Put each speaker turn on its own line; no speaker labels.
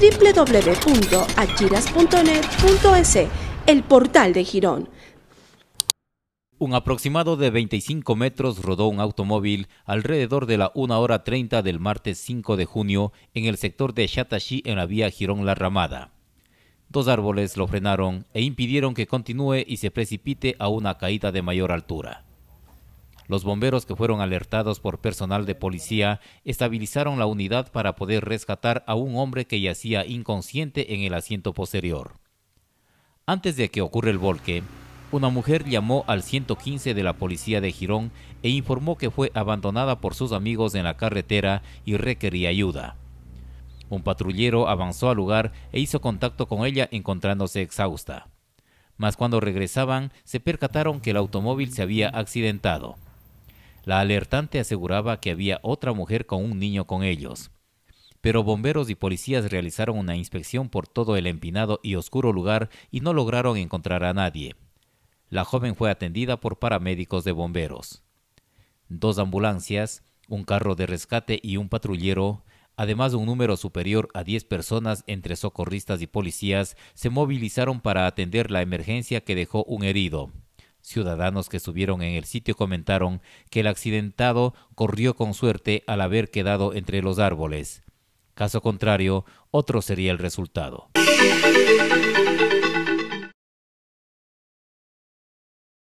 www.achiras.net.es, el portal de Girón.
Un aproximado de 25 metros rodó un automóvil alrededor de la una hora 30 del martes 5 de junio en el sector de Chatashi en la vía Girón La Ramada. Dos árboles lo frenaron e impidieron que continúe y se precipite a una caída de mayor altura. Los bomberos que fueron alertados por personal de policía estabilizaron la unidad para poder rescatar a un hombre que yacía inconsciente en el asiento posterior. Antes de que ocurra el volque, una mujer llamó al 115 de la policía de Girón e informó que fue abandonada por sus amigos en la carretera y requería ayuda. Un patrullero avanzó al lugar e hizo contacto con ella encontrándose exhausta. Mas cuando regresaban, se percataron que el automóvil se había accidentado. La alertante aseguraba que había otra mujer con un niño con ellos. Pero bomberos y policías realizaron una inspección por todo el empinado y oscuro lugar y no lograron encontrar a nadie. La joven fue atendida por paramédicos de bomberos. Dos ambulancias, un carro de rescate y un patrullero, además de un número superior a 10 personas entre socorristas y policías, se movilizaron para atender la emergencia que dejó un herido. Ciudadanos que estuvieron en el sitio comentaron que el accidentado corrió con suerte al haber quedado entre los árboles. Caso contrario, otro sería el resultado.